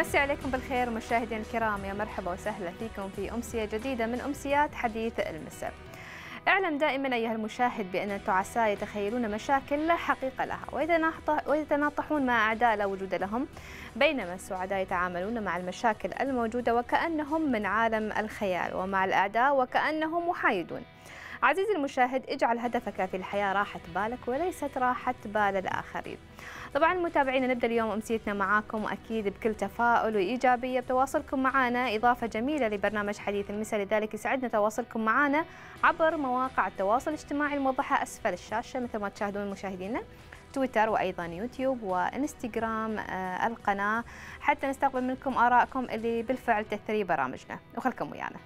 مسي عليكم بالخير مشاهدينا الكرام يا مرحبا وسهلا فيكم في أمسية جديدة من أمسيات حديث المساء اعلم دائما أيها المشاهد بأن التعساء يتخيلون مشاكل لا حقيقة لها ويتناطحون مع أعداء لا وجود لهم بينما السعداء يتعاملون مع المشاكل الموجودة وكأنهم من عالم الخيال ومع الأعداء وكأنهم محايدون عزيزي المشاهد اجعل هدفك في الحياة راحة بالك وليست راحة بال الآخرين طبعا متابعينا نبدا اليوم امسيتنا معاكم واكيد بكل تفاؤل وايجابيه بتواصلكم معنا اضافه جميله لبرنامج حديث المساء لذلك يسعدنا تواصلكم معنا عبر مواقع التواصل الاجتماعي الموضحه اسفل الشاشه مثل ما تشاهدون مشاهدينا تويتر وايضا يوتيوب وانستغرام آه، القناه حتى نستقبل منكم ارائكم اللي بالفعل تثري برامجنا وخلكم ويانا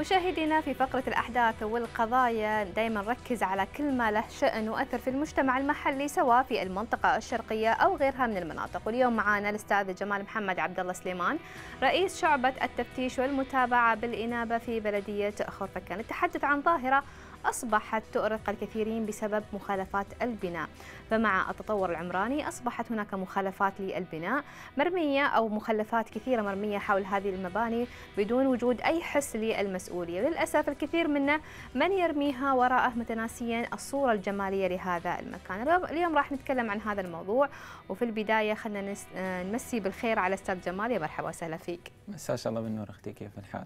مشاهدينا في فقرة الأحداث والقضايا دائما نركز على كل ما له شأن وأثر في المجتمع المحلي سواء في المنطقة الشرقية أو غيرها من المناطق واليوم معنا الأستاذ جمال محمد عبد الله سليمان رئيس شعبة التفتيش والمتابعة بالإنابة في بلدية خرفكان التحدث عن ظاهرة أصبحت تؤرق الكثيرين بسبب مخالفات البناء فمع التطور العمراني أصبحت هناك مخالفات للبناء مرمية أو مخلفات كثيرة مرمية حول هذه المباني بدون وجود أي حس للمسؤولية للأسف الكثير منا من يرميها وراءه متناسيا الصورة الجمالية لهذا المكان اليوم راح نتكلم عن هذا الموضوع وفي البداية خلنا نمسي بالخير على أستاذ جمال يا مرحبا وسهلا فيك مساء الله بالنور أختي كيف الحال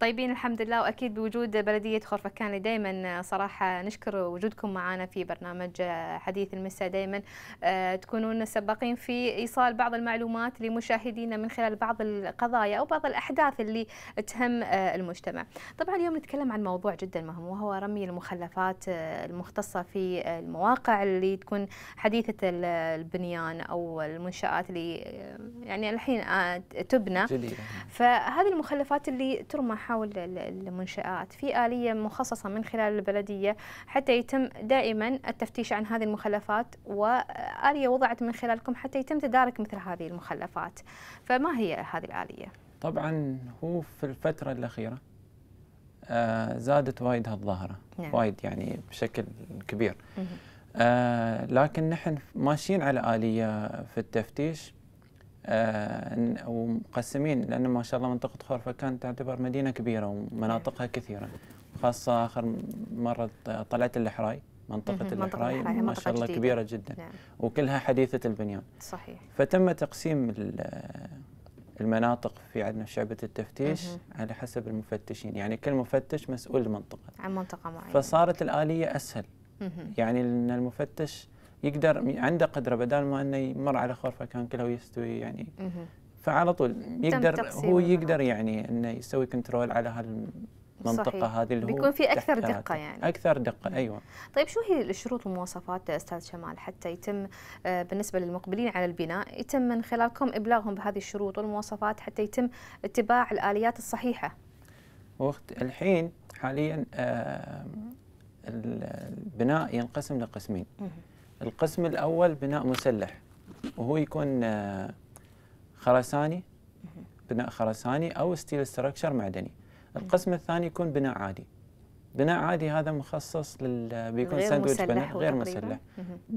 طيبين الحمد لله واكيد بوجود بلديه خرفكان دائما آه، صراحه نشكر وجودكم معنا في برنامج آه، حديث المساء دائما آه، تكونون سباقين في ايصال بعض المعلومات لمشاهدينا من خلال بعض القضايا او بعض الاحداث اللي تهم المجتمع. طبعا اليوم نتكلم عن موضوع جدا مهم وهو رمي المخلفات المختصه في المواقع اللي تكون حديثه البنيان او المنشات اللي يعني الحين تبنى. جديد. فهذه المخلفات اللي ترمى حول المنشآت في آلية مخصصة من خلال البلدية حتى يتم دائما التفتيش عن هذه المخلفات وآلية وضعت من خلالكم حتى يتم تدارك مثل هذه المخلفات فما هي هذه الآلية؟ طبعا هو في الفترة الأخيرة آه زادت وايد هالظاهرة نعم. وايد يعني بشكل كبير آه لكن نحن ماشيين على آلية في التفتيش آه، ومقسمين لأن ما شاء الله منطقة خورفة كانت تعتبر مدينة كبيرة ومناطقها كثيرة خاصة آخر مرة طلعت الاحراي منطقة الاحراي ما شاء الله كبيرة جدا نعم. وكلها حديثة البنيان صحيح فتم تقسيم المناطق في عندنا في شعبة التفتيش على حسب المفتشين يعني كل مفتش مسؤول منطقه عن منطقة معينة فصارت الآلية أسهل يعني أن المفتش يقدر عنده قدره بدل ما انه يمر على خرفه كان كله يستوي يعني فعلى طول يقدر هو يقدر يعني انه يسوي كنترول على هال المنطقة هذه اللي بيكون في أكثر دقة يعني أكثر دقة أيوة طيب شو هي الشروط والمواصفات أستاذ شمال حتى يتم آه، بالنسبة للمقبلين على البناء يتم من خلالكم إبلاغهم بهذه الشروط والمواصفات حتى يتم اتباع الآليات الصحيحة وقت الحين حاليا آه، البناء ينقسم لقسمين القسم الأول بناء مسلح وهو يكون آه، خرساني بناء خرساني أو ستيل ستراكشر معدني القسم الثاني يكون بناء عادي بناء عادي هذا مخصص لل بيكون ساندويتش بنل غير مسلح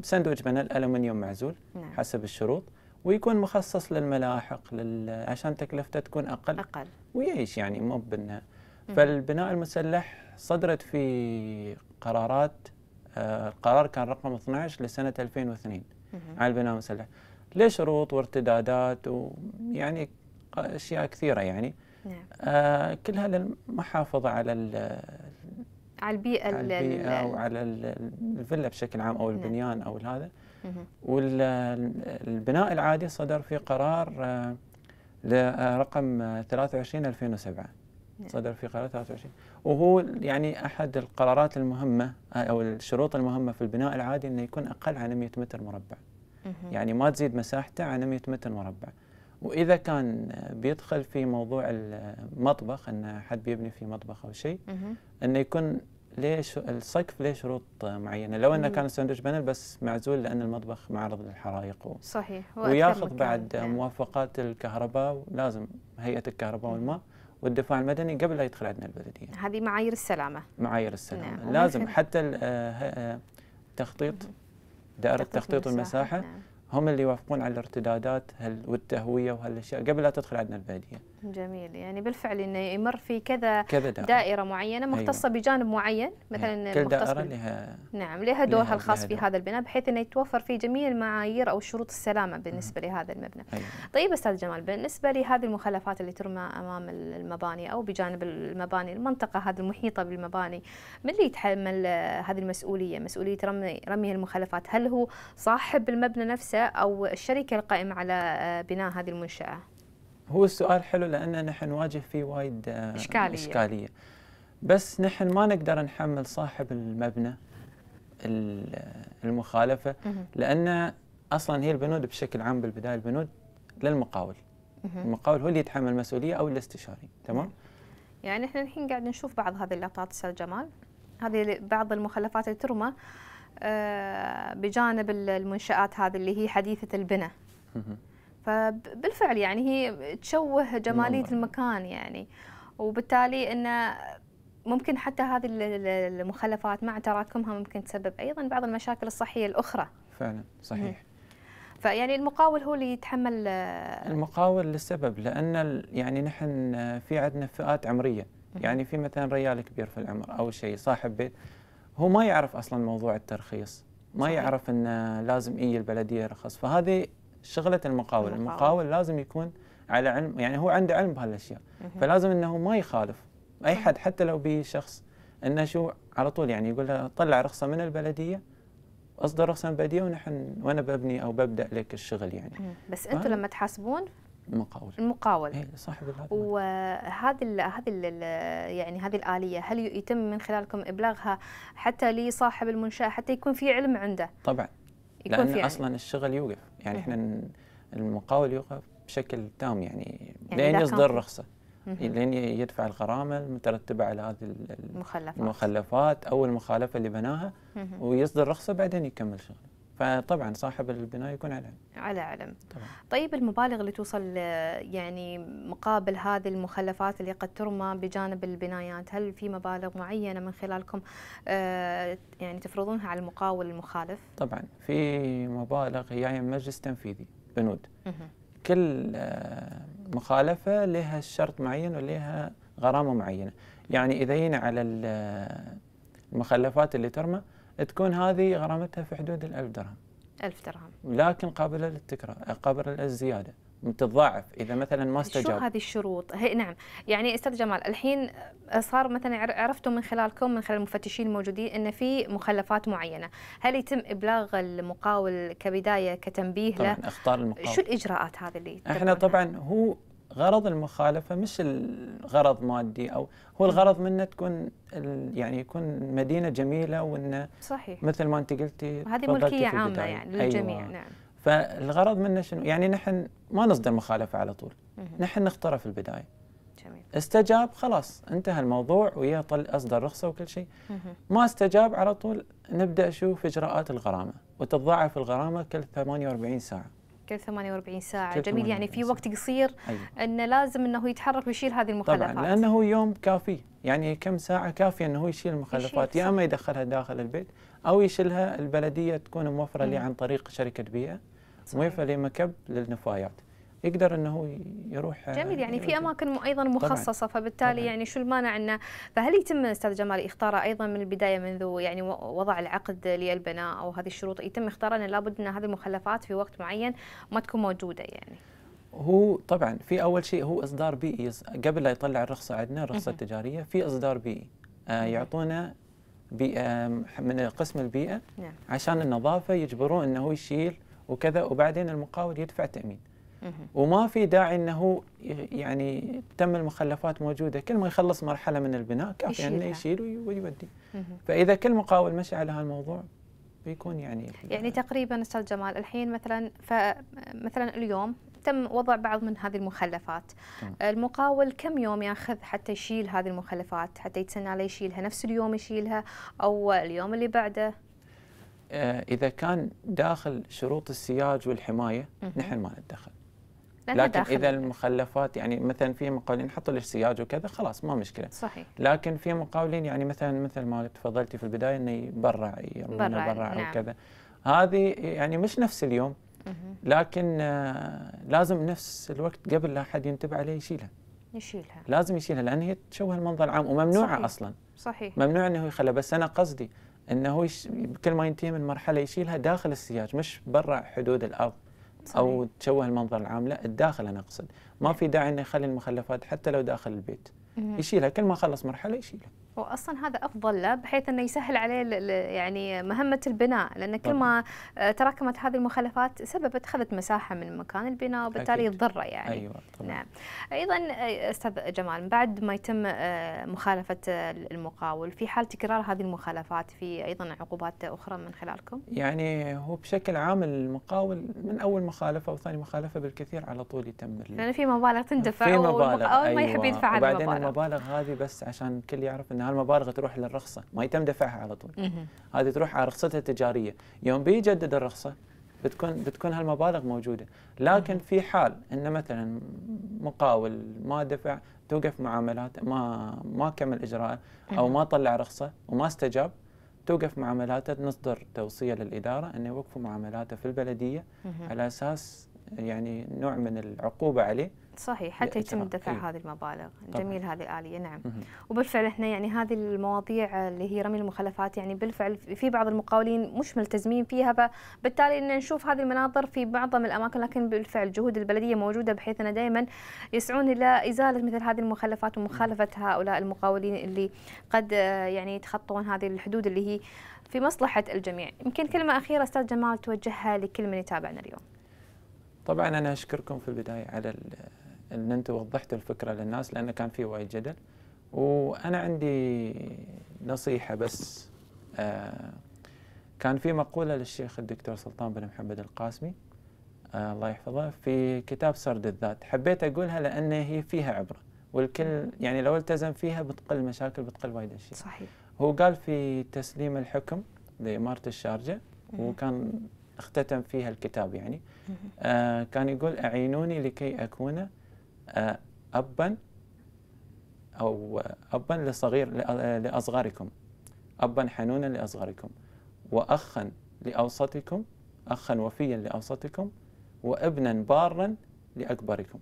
ساندويتش بنل ألمنيوم معزول نعم. حسب الشروط ويكون مخصص للملاحق لل... عشان تكلفته تكون اقل اقل ويعيش يعني مو بانه فالبناء المسلح صدرت في قرارات القرار كان رقم 12 لسنة 2002 على البناء المسلح ليش شروط وارتدادات ويعني أشياء كثيرة يعني نعم. آه كلها للمحافظة على على البيئة على البيئة وعلى الفيلا بشكل عام أو نعم. البنيان نعم. أو هذا والبناء العادي صدر في قرار لرقم 23 2007 نعم. صدر في قرار 23 وهو يعني احد القرارات المهمه آه، او الشروط المهمه في البناء العادي انه يكون اقل عن 100 متر مربع. يعني ما تزيد مساحته عن 100 متر مربع. واذا كان بيدخل في موضوع المطبخ ان حد بيبني في مطبخ او شيء انه يكون ليش السقف له شروط معينه لو انه كان ساندويتش بانل بس معزول لان المطبخ معرض للحرائق و... صحيح وياخذ بعد نعم. موافقات الكهرباء ولازم هيئه الكهرباء والماء والدفاع المدني قبل لا يدخل عندنا البلديه. هذه معايير السلامه. معايير السلامه، نعم. لازم حتى آه، آه، تخطيط دائره تخطيط المساحه نعم. هم اللي يوافقون على الارتدادات والتهويه وهالاشياء قبل لا تدخل عندنا البلديه. جميل يعني بالفعل انه يمر في كذا, كذا دائرة. دائره معينه أيوة. مختصه أيوة. بجانب معين مثلا كل دائره لها نعم لها دورها الخاص لها دور. في هذا البناء بحيث انه يتوفر فيه جميع المعايير او شروط السلامه بالنسبه مم. لهذا المبنى. أيوة. طيب استاذ جمال بالنسبه لهذه المخلفات اللي ترمى امام المباني او بجانب المباني المنطقه هذه المحيطه بالمباني من اللي يتحمل هذه المسؤوليه مسؤوليه رمي رمي المخلفات هل هو صاحب المبنى نفسه او الشركه القائمه على بناء هذه المنشاه؟ هو السؤال حلو لان نحن نواجه فيه وايد آه، اشكاليه اشكاليه بس نحن ما نقدر نحمل صاحب المبنى المخالفه لان اصلا هي البنود بشكل عام بالبدايه البنود للمقاول المقاول هو اللي يتحمل المسؤوليه او الاستشاري تمام يعني احنا الحين قاعد نشوف بعض هذه اللقطات استاذ جمال هذه بعض المخلفات اللي ترمى آه، بجانب المنشآت هذه اللي هي حديثة البنى فبالفعل يعني هي تشوه جمالية المكان يعني وبالتالي أنه ممكن حتى هذه المخلفات مع تراكمها ممكن تسبب أيضا بعض المشاكل الصحية الأخرى فعلا صحيح فيعني المقاول هو اللي يتحمل المقاول للسبب لأن يعني نحن في عندنا فئات عمرية يعني في مثلا ريال كبير في العمر أو شيء صاحب بيت هو ما يعرف أصلا موضوع الترخيص ما صحيح. يعرف أنه لازم إيه البلدية يرخص فهذه شغله المقاول المقاول, لازم يكون على علم يعني هو عنده علم بهالاشياء فلازم انه ما يخالف اي حد حتى لو بي شخص انه شو على طول يعني يقول له طلع رخصه من البلديه اصدر رخصه من البلديه ونحن وانا ببني او ببدا لك الشغل يعني بس انتم لما تحاسبون المقاول المقاول اي صاحب وهذه هذه يعني هذه الاليه هل يتم من خلالكم ابلاغها حتى لصاحب المنشاه حتى يكون في علم عنده؟ طبعا لأن يعني. اصلا الشغل يوقف يعني احنا المقاول يوقف بشكل تام يعني, يعني لين يصدر رخصه إيه، لين يدفع الغرامه المترتبه على هذه المخلفات, المخلفات او المخالفه اللي بناها ويصدر رخصه بعدين يكمل شغله فطبعا صاحب البناء يكون على علم على علم طبعا. طيب المبالغ اللي توصل يعني مقابل هذه المخلفات اللي قد ترمى بجانب البنايات هل في مبالغ معينه من خلالكم آه، يعني تفرضونها على المقاول المخالف طبعا في مبالغ هي من يعني مجلس تنفيذي بنود كل آه، مخالفه لها شرط معين ولها غرامه معينه يعني اذا على آه، المخلفات اللي ترمى تكون هذه غرامتها في حدود ال1000 درهم 1000 درهم لكن قابله للتكرار قابله للزياده تتضاعف اذا مثلا ما استجاب شو هذه الشروط؟ هي نعم يعني استاذ جمال الحين صار مثلا عرفتوا من خلالكم من خلال المفتشين الموجودين ان في مخلفات معينه، هل يتم ابلاغ المقاول كبدايه كتنبيه طبعا له؟ اختار المقاول شو الاجراءات هذه اللي احنا طبعا هو غرض المخالفه مش الغرض مادي او هو الغرض منه تكون يعني يكون مدينه جميله وانه صحيح مثل ما انت قلتي هذه ملكيه عامه يعني للجميع أيوة. نعم فالغرض منه شنو؟ يعني نحن ما نصدر مخالفه على طول نحن نختاره في البدايه جميل استجاب خلاص انتهى الموضوع ويا طل اصدر رخصه وكل شيء ما استجاب على طول نبدا نشوف اجراءات الغرامه وتتضاعف الغرامه كل 48 ساعه كل 48 ساعة كل جميل 48 يعني في وقت قصير أيوة. أنه لازم أنه يتحرك ويشيل هذه المخلفات طبعا لأنه يوم كافي يعني كم ساعة كافية أنه يشيل المخلفات يا أما يدخلها داخل البيت أو يشيلها البلدية تكون موفرة لي عن طريق شركة بيئة موفرة لي مكب للنفايات يقدر انه يروح آه، جميل يعني في اماكن ايضا مخصصه طبعاً. فبالتالي طبعاً. يعني شو المانع انه فهل يتم استاذ جمال اختاره ايضا من البدايه منذ يعني وضع العقد للبناء او هذه الشروط يتم اختاره انه لابد ان هذه المخلفات في وقت معين ما تكون موجوده يعني هو طبعا في اول شيء هو اصدار بيئي قبل لا يطلع الرخصه عندنا الرخصه التجاريه في اصدار بيئي آه، يعطونا بيئة من قسم البيئه نعم. عشان النظافه يجبروه انه يشيل وكذا وبعدين المقاول يدفع تامين وما في داعي انه يعني تم المخلفات موجوده كل ما يخلص مرحله من البناء كافي يعني انه يشيل ويودي فاذا كل مقاول مشى على هذا الموضوع بيكون يعني يعني تقريبا استاذ جمال الحين مثلا فمثلا اليوم تم وضع بعض من هذه المخلفات المقاول كم يوم ياخذ حتى يشيل هذه المخلفات حتى يتسنى عليه يشيلها نفس اليوم يشيلها او اليوم اللي بعده آه، اذا كان داخل شروط السياج والحمايه نحن ما ندخل لكن اذا المخلفات يعني مثلا في مقاولين حطوا الارسياج وكذا خلاص ما مشكله صحيح لكن في مقاولين يعني مثلا مثل ما تفضلتي في البدايه انه يبرع يبرع برع نعم. وكذا هذه يعني مش نفس اليوم لكن آه، لازم نفس الوقت قبل لا احد ينتبه عليه يشيلها يشيلها لازم يشيلها لان هي تشوه المنظر العام وممنوعه صحيح. اصلا صحيح ممنوع انه يخلى بس انا قصدي انه هو يش... كل ما ينتهي من مرحله يشيلها داخل السياج مش برا حدود الارض صحيح. او تشوه المنظر العام لا الداخل انا اقصد ما في داعي انه يخلي المخلفات حتى لو داخل البيت يشيلها كل ما خلص مرحله يشيلها واصلا هذا افضل له بحيث انه يسهل عليه يعني مهمه البناء لان كل ما آه، تراكمت هذه المخلفات سببت خذت مساحه من مكان البناء وبالتالي تضره يعني ايوه طبعا. نعم ايضا آه، استاذ جمال بعد ما يتم آه، مخالفه المقاول في حال تكرار هذه المخالفات في ايضا عقوبات اخرى من خلالكم؟ يعني هو بشكل عام المقاول من اول مخالفه وثاني مخالفه بالكثير على طول يتم لأن في مبالغ تندفع في مبالغ أيوة. ما يحب أيوة. يدفع وبعدين المبالغ. المبالغ هذه بس عشان الكل يعرف انها هالمبالغ تروح للرخصه ما يتم دفعها على طول هذه تروح على رخصتها التجاريه يوم بيجدد الرخصه بتكون بتكون هالمبالغ موجوده لكن في حال ان مثلا مقاول ما دفع توقف معاملات ما ما كمل اجراءه او ما طلع رخصه وما استجاب توقف معاملاته نصدر توصيه للاداره انه يوقفوا معاملاته في البلديه على اساس يعني نوع من العقوبه عليه صحيح حتى يتم دفع إيه؟ هذه المبالغ طبعا. جميل هذه الآلية نعم مه. وبالفعل احنا يعني هذه المواضيع اللي هي رمي المخلفات يعني بالفعل في بعض المقاولين مش ملتزمين فيها فبالتالي ان نشوف هذه المناظر في معظم الأماكن لكن بالفعل جهود البلدية موجودة بحيث أن دائما يسعون إلى إزالة مثل هذه المخلفات ومخالفة هؤلاء المقاولين اللي قد آه، يعني يتخطون هذه الحدود اللي هي في مصلحة الجميع يمكن كلمة أخيرة أستاذ جمال توجهها لكل من يتابعنا اليوم طبعا أنا أشكركم في البداية على ان انت وضحت الفكره للناس لانه كان في وايد جدل وانا عندي نصيحه بس آه، كان في مقوله للشيخ الدكتور سلطان بن محمد القاسمي آه، الله يحفظه في كتاب سرد الذات حبيت اقولها لان هي فيها عبره والكل يعني لو التزم فيها بتقل مشاكل بتقل وايد اشياء صحيح هو قال في تسليم الحكم لاماره الشارجه وكان اختتم فيها الكتاب يعني آه كان يقول اعينوني لكي اكون آه، أبا أو أبا لصغير آه، لأصغركم أبا حنونا لأصغركم وأخا لأوسطكم أخا وفيا لأوسطكم وابنا بارا لأكبركم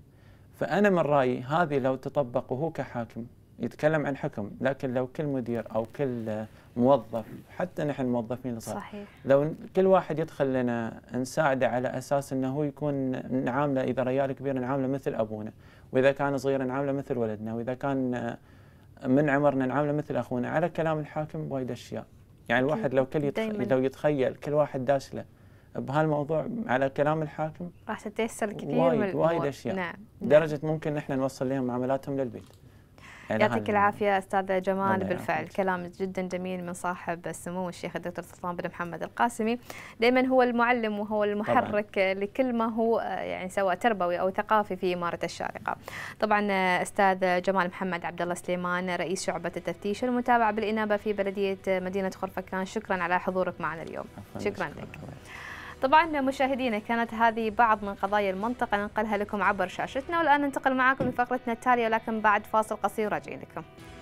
فأنا من رأيي هذه لو تطبق وهو كحاكم يتكلم عن حكم لكن لو كل مدير أو كل موظف حتى نحن موظفين صار صحيح لو كل واحد يدخل لنا نساعده على أساس أنه هو يكون نعامله إذا ريال كبير نعامله مثل أبونا واذا كان صغير نعامله مثل ولدنا واذا كان آه، من عمرنا نعامله مثل اخونا على كلام الحاكم وايد اشياء يعني الواحد لو كل يتخ... لو يتخيل كل واحد داش بهالموضوع على كلام الحاكم راح تتيسر كثير وايد وايد اشياء نعم. نعم. درجه ممكن نحن نوصل لهم معاملاتهم للبيت يعطيك العافية أستاذ جمال بالفعل كلام جدا جميل من صاحب السمو الشيخ الدكتور سلطان بن محمد القاسمي دائما هو المعلم وهو المحرك طبعا. لكل ما هو آه، يعني سواء تربوي أو ثقافي في إمارة الشارقة طبعا آه، أستاذ جمال محمد عبد الله سليمان رئيس شعبة التفتيش والمتابعة بالإنابة في بلدية آه، مدينة خرفكان شكرا على حضورك معنا اليوم شكرا, شكرا لك طبعا مشاهدينا كانت هذه بعض من قضايا المنطقة ننقلها لكم عبر شاشتنا والآن ننتقل معكم لفقرتنا التالية ولكن بعد فاصل قصير راجعين لكم